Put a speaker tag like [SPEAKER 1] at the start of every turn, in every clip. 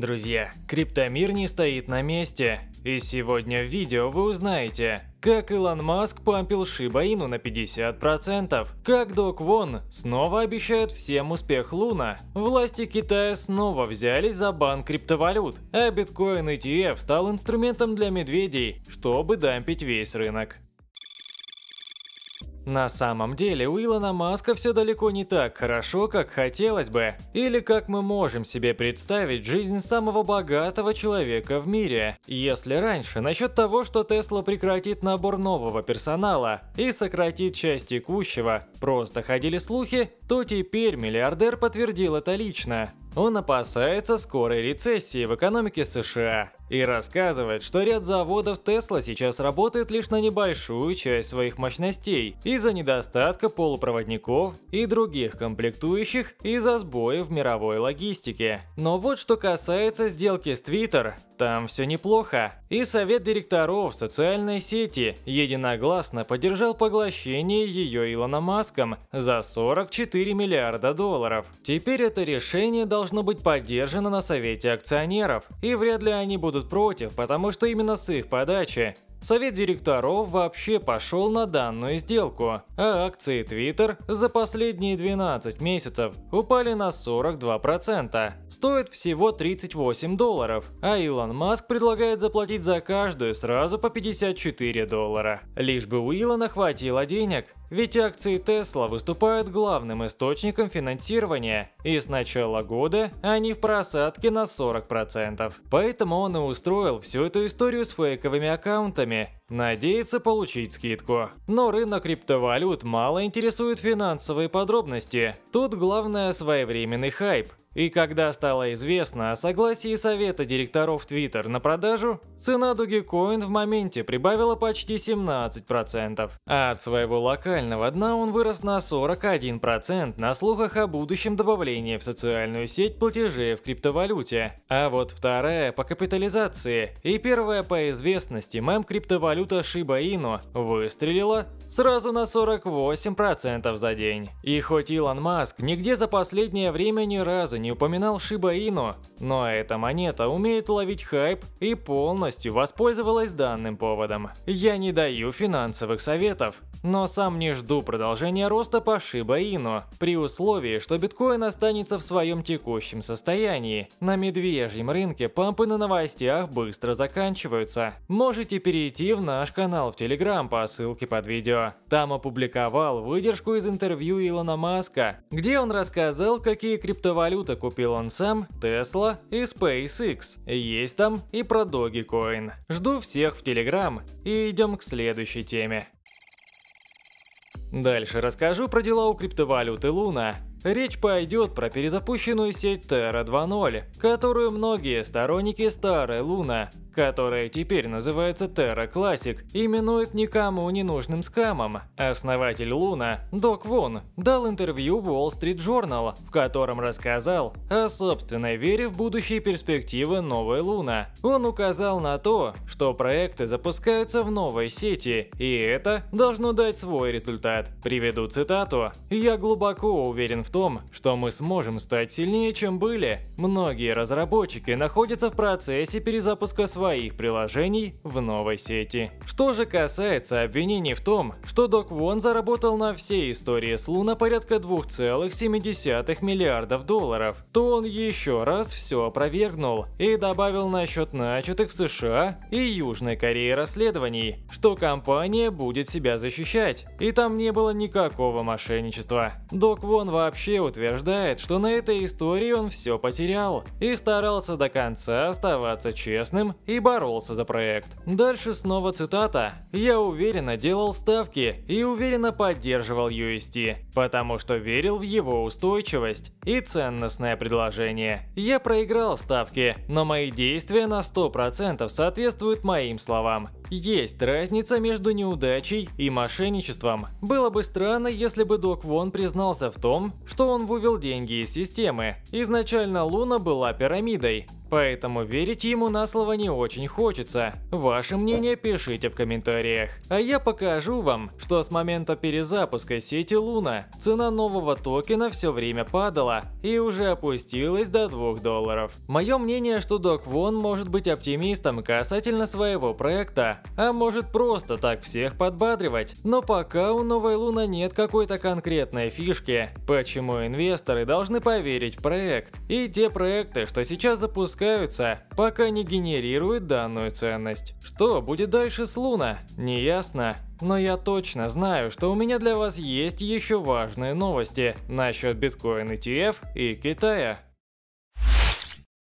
[SPEAKER 1] Друзья, криптомир не стоит на месте. И сегодня в видео вы узнаете, как Илон Маск пампил шибаину на 50%, как Док Вон снова обещает всем успех Луна, власти Китая снова взялись за бан криптовалют, а биткоин ETF стал инструментом для медведей, чтобы дампить весь рынок. На самом деле у Илона Маска все далеко не так хорошо, как хотелось бы, или как мы можем себе представить жизнь самого богатого человека в мире. Если раньше насчет того, что Тесла прекратит набор нового персонала и сократит часть текущего, просто ходили слухи, то теперь миллиардер подтвердил это лично. Он опасается скорой рецессии в экономике США и рассказывает, что ряд заводов Tesla сейчас работает лишь на небольшую часть своих мощностей из-за недостатка полупроводников и других комплектующих из-за сбоев в мировой логистике. Но вот что касается сделки с Twitter, там все неплохо. И совет директоров социальной сети единогласно поддержал поглощение ее Илоном Маском за 44 миллиарда долларов. Теперь это решение должно быть поддержано на совете акционеров. И вряд ли они будут против, потому что именно с их подачи Совет директоров вообще пошел на данную сделку, а акции Twitter за последние 12 месяцев упали на 42%. Стоит всего 38 долларов, а Илон Маск предлагает заплатить за каждую сразу по 54 доллара. Лишь бы у Илона хватило денег, ведь акции Тесла выступают главным источником финансирования, и с начала года они в просадке на 40%. Поэтому он и устроил всю эту историю с фейковыми аккаунтами, рублями, надеется получить скидку. Но рынок криптовалют мало интересует финансовые подробности. Тут главное своевременный хайп, и когда стало известно о согласии совета директоров Twitter на продажу, цена Dogecoin в моменте прибавила почти 17%, а от своего локального дна он вырос на 41% на слухах о будущем добавлении в социальную сеть платежей в криптовалюте. А вот вторая по капитализации и первая по известности мем криптовалюта Shiba Inu выстрелила сразу на 48% за день. И хоть Илон Маск нигде за последнее время ни разу не упоминал Шибаину, но эта монета умеет ловить хайп и полностью воспользовалась данным поводом. Я не даю финансовых советов, но сам не жду продолжения роста по Шибаину при условии, что биткоин останется в своем текущем состоянии. На медвежьем рынке пампы на новостях быстро заканчиваются. Можете перейти в наш канал в Телеграм по ссылке под видео. Там опубликовал выдержку из интервью Илона Маска, где он рассказал, какие криптовалюты это купил он сам, Tesla и SpaceX. Есть там и про Dogecoin. Жду всех в Telegram и идем к следующей теме. Дальше расскажу про дела у криптовалюты Луна. Речь пойдет про перезапущенную сеть Terra 2.0, которую многие сторонники старой Луна которая теперь называется Terra Classic, именует никому не нужным скамом. Основатель Луна, Док Вон, дал интервью в Wall Street Journal, в котором рассказал о собственной вере в будущие перспективы новой Луна. Он указал на то, что проекты запускаются в новой сети, и это должно дать свой результат. Приведу цитату. «Я глубоко уверен в том, что мы сможем стать сильнее, чем были. Многие разработчики находятся в процессе перезапуска своих своих приложений в новой сети. Что же касается обвинений в том, что Док Вон заработал на всей истории с Луна порядка 2,7 миллиардов долларов, то он еще раз все опровергнул и добавил насчет начатых в США и Южной Корее расследований, что компания будет себя защищать, и там не было никакого мошенничества. Док Вон вообще утверждает, что на этой истории он все потерял и старался до конца оставаться честным и боролся за проект. Дальше снова цитата. «Я уверенно делал ставки и уверенно поддерживал UST, потому что верил в его устойчивость и ценностное предложение. Я проиграл ставки, но мои действия на 100% соответствуют моим словам. Есть разница между неудачей и мошенничеством. Было бы странно, если бы Док Вон признался в том, что он вывел деньги из системы. Изначально Луна была пирамидой, Поэтому верить ему на слово не очень хочется. Ваше мнение пишите в комментариях. А я покажу вам, что с момента перезапуска сети Луна цена нового токена все время падала и уже опустилась до 2 долларов. Мое мнение, что Док Вон может быть оптимистом касательно своего проекта, а может просто так всех подбадривать. Но пока у новой Луна нет какой-то конкретной фишки, почему инвесторы должны поверить в проект. И те проекты, что сейчас запускают запускаются, пока не генерирует данную ценность. Что будет дальше с Луна? Неясно. Но я точно знаю, что у меня для вас есть еще важные новости насчет биткоин ETF и Китая.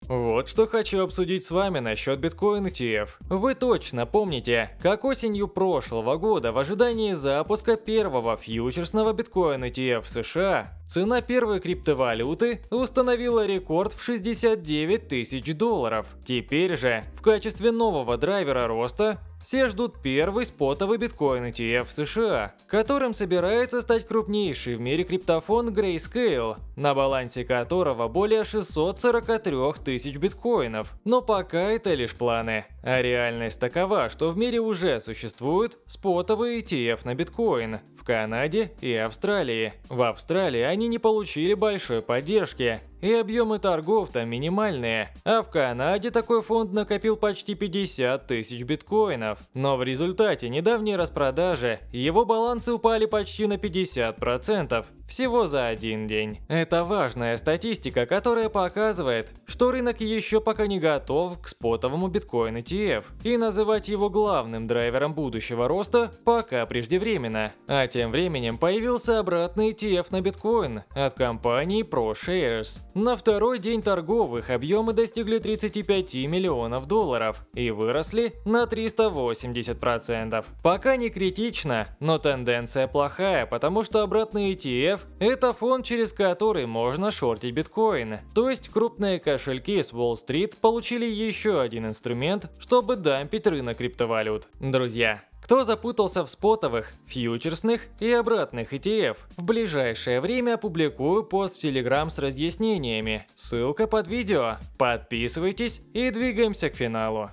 [SPEAKER 1] Вот что хочу обсудить с вами насчет биткоин ETF. Вы точно помните, как осенью прошлого года в ожидании запуска первого фьючерсного биткоин ETF в США цена первой криптовалюты установила рекорд в 69 тысяч долларов. Теперь же в качестве нового драйвера роста все ждут первый спотовый биткоин ETF в США, которым собирается стать крупнейший в мире криптофон Grayscale, на балансе которого более 643 тысяч биткоинов. Но пока это лишь планы. А реальность такова, что в мире уже существуют спотовые ETF на биткоин в Канаде и Австралии. В Австралии они не получили большой поддержки, и объемы торгов там минимальные. А в Канаде такой фонд накопил почти 50 тысяч биткоинов. Но в результате недавней распродажи его балансы упали почти на 50%, всего за один день. Это важная статистика, которая показывает, что рынок еще пока не готов к спотовому биткоину. ETF. ETF и называть его главным драйвером будущего роста пока преждевременно. А тем временем появился обратный ETF на биткоин от компании ProShares. На второй день торговых объемы достигли 35 миллионов долларов и выросли на 380%. Пока не критично, но тенденция плохая, потому что обратный ETF – это фонд, через который можно шортить биткоин. То есть крупные кошельки с Уолл-стрит получили еще один инструмент, чтобы дампить рынок криптовалют. Друзья, кто запутался в спотовых, фьючерсных и обратных ETF, в ближайшее время опубликую пост в Telegram с разъяснениями. Ссылка под видео. Подписывайтесь и двигаемся к финалу.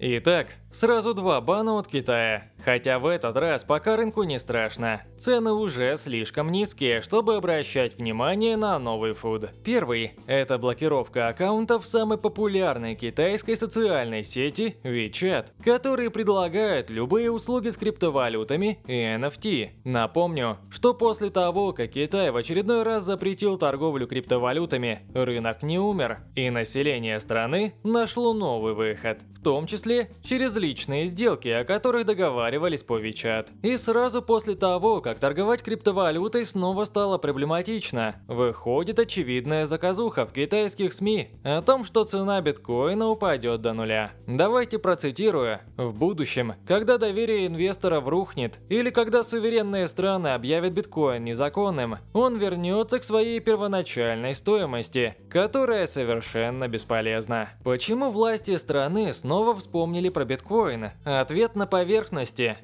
[SPEAKER 1] Итак, Сразу два бана от Китая. Хотя в этот раз пока рынку не страшно. Цены уже слишком низкие, чтобы обращать внимание на новый фуд. Первый – это блокировка аккаунтов самой популярной китайской социальной сети WeChat, которые предлагают любые услуги с криптовалютами и NFT. Напомню, что после того, как Китай в очередной раз запретил торговлю криптовалютами, рынок не умер, и население страны нашло новый выход, в том числе через различные сделки, о которых договаривались по WeChat. И сразу после того, как торговать криптовалютой снова стало проблематично, выходит очевидная заказуха в китайских СМИ о том, что цена биткоина упадет до нуля. Давайте процитирую. В будущем, когда доверие инвесторов рухнет, или когда суверенные страны объявят биткоин незаконным, он вернется к своей первоначальной стоимости, которая совершенно бесполезна. Почему власти страны снова вспомнили про биткоин? воина, ответ на поверхности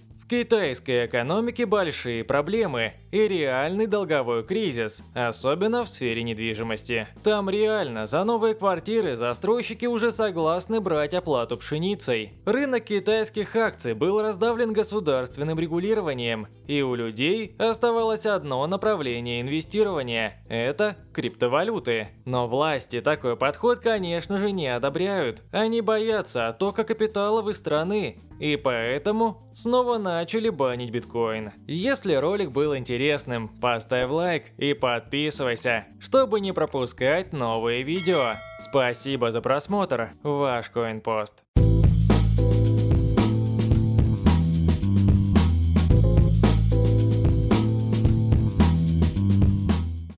[SPEAKER 1] китайской экономике большие проблемы и реальный долговой кризис, особенно в сфере недвижимости. Там реально за новые квартиры застройщики уже согласны брать оплату пшеницей. Рынок китайских акций был раздавлен государственным регулированием, и у людей оставалось одно направление инвестирования – это криптовалюты. Но власти такой подход, конечно же, не одобряют. Они боятся оттока капитала в из страны и поэтому снова начали банить биткоин. Если ролик был интересным, поставь лайк и подписывайся, чтобы не пропускать новые видео. Спасибо за просмотр, ваш CoinPost.